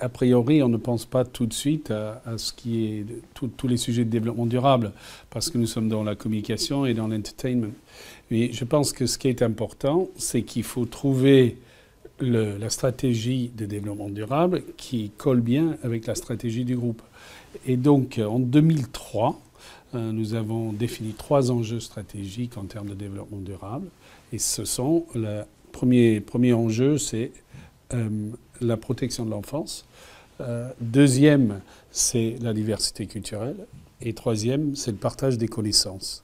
A priori, on ne pense pas tout de suite à, ce qui est tous les sujets de développement durable, parce que nous sommes dans la communication et dans l'entertainment. Mais je pense que ce qui est important, c'est qu'il faut trouver la stratégie de développement durable qui colle bien avec la stratégie du groupe. Et donc, en 2003, euh, nous avons défini trois enjeux stratégiques en termes de développement durable. Et ce sont, le premier, premier enjeu, c'est euh, la protection de l'enfance. Euh, deuxième, c'est la diversité culturelle. Et troisième, c'est le partage des connaissances.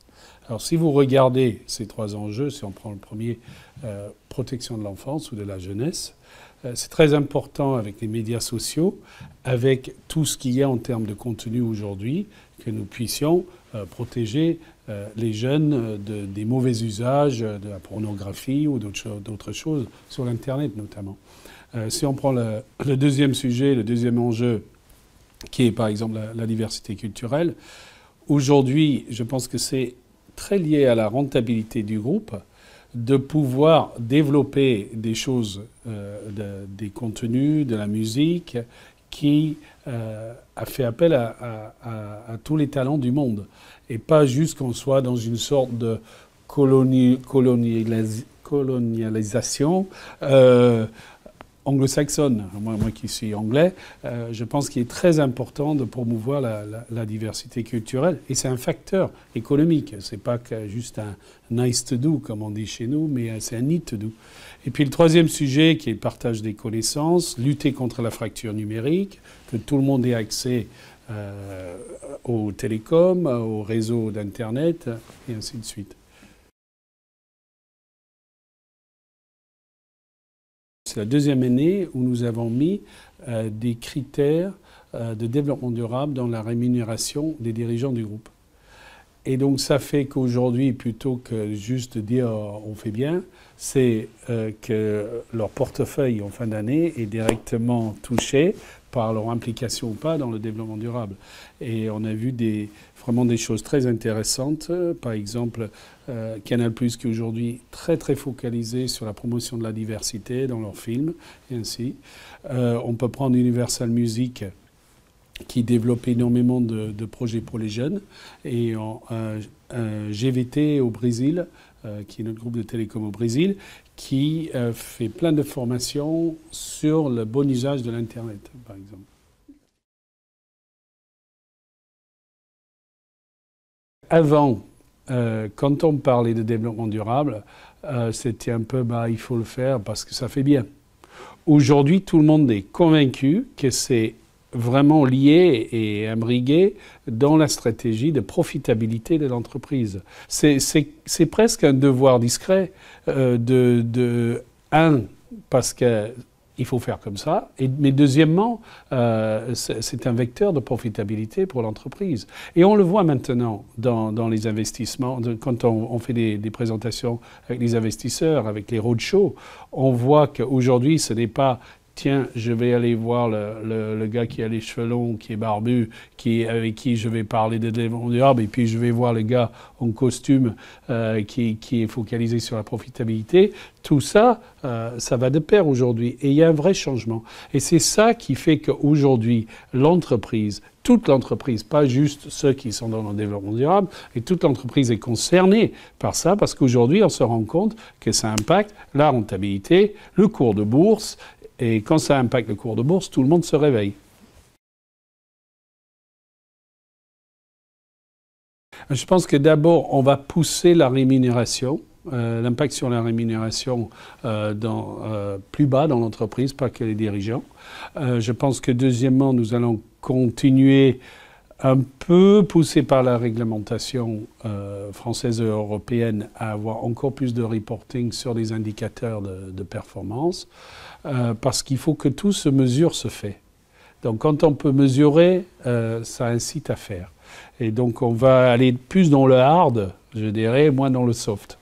Alors si vous regardez ces trois enjeux, si on prend le premier, euh, protection de l'enfance ou de la jeunesse, c'est très important avec les médias sociaux, avec tout ce qu'il y a en termes de contenu aujourd'hui, que nous puissions protéger euh, les jeunes euh, des mauvais usages, euh, de la pornographie ou d'autres choses, sur l'Internet notamment. si on prend le, deuxième sujet, le deuxième enjeu, qui est par exemple la, diversité culturelle, aujourd'hui, je pense que c'est très lié à la rentabilité du groupe de pouvoir développer des choses, des contenus, de la musique qui euh, a fait appel à, tous les talents du monde. Et pas juste qu'on soit dans une sorte de colonie, colonialisation. Euh, anglo-saxonne, moi, qui suis anglais, euh, je pense qu'il est très important de promouvoir la, diversité culturelle. Et c'est un facteur économique. C'est pas juste un nice to do, comme on dit chez nous, mais euh, c'est un need to do. Et puis le troisième sujet, qui est le partage des connaissances, lutter contre la fracture numérique, que tout le monde ait accès euh, aux télécoms, aux réseaux d'Internet, et ainsi de suite. c'est la deuxième année où nous avons mis euh, des critères euh, de développement durable dans la rémunération des dirigeants du groupe. Et donc ça fait qu'aujourd'hui, plutôt que juste dire euh, on fait bien, c'est que leur portefeuille en fin d'année est directement touché par leur implication ou pas dans le développement durable. Et on a vu des, vraiment des choses très intéressantes. Par exemple, euh, Canal ⁇ qui est aujourd'hui très très focalisé sur la promotion de la diversité dans leurs films et ainsi. Euh, on peut prendre Universal Music qui développe énormément de, projets pour les jeunes. Et en, euh, euh, GVT au Brésil, euh, qui est notre groupe de télécom au Brésil, qui fait plein de formations sur le bon usage de l'Internet, par exemple. Avant, quand on parlait de développement durable, c'était un peu bah, il faut le faire parce que ça fait bien. Aujourd'hui, tout le monde est convaincu que c'est vraiment lié et imbrigué dans la stratégie de profitabilité de l'entreprise. C'est presque un devoir discret euh, de, de, un, parce qu'il faut faire comme ça, et, mais deuxièmement, euh, c'est un vecteur de profitabilité pour l'entreprise. Et on le voit maintenant dans, dans les investissements, quand on, fait des, des, présentations avec les investisseurs, avec les roadshows, on voit qu'aujourd'hui, ce n'est pas tiens, je vais aller voir le, gars qui a les cheveux longs, qui est barbu, avec qui je vais parler de développement durable, et puis je vais voir le gars en costume euh, qui, est focalisé sur la profitabilité. Tout ça, euh, ça va de pair aujourd'hui. Et il y a un vrai changement. Et c'est ça qui fait qu'aujourd'hui, l'entreprise, toute l'entreprise, pas juste ceux qui sont dans le développement durable, et toute l'entreprise est concernée par ça parce qu'aujourd'hui, on se rend compte que ça impacte la rentabilité, le cours de bourse, et quand ça impacte le cours de bourse, tout le monde se réveille. Je pense que d'abord, on va pousser la rémunération, euh, l'impact sur la rémunération euh, euh, plus bas dans l'entreprise, pas que les dirigeants. je pense que deuxièmement, nous allons continuer un peu poussé par la réglementation euh, française et européenne à avoir encore plus de reporting sur les indicateurs de, performance, euh, parce qu'il faut que tout se mesure se fait. Donc quand on peut mesurer, euh, ça incite à faire. Et donc on va aller plus dans le hard, je dirais, moins dans le soft.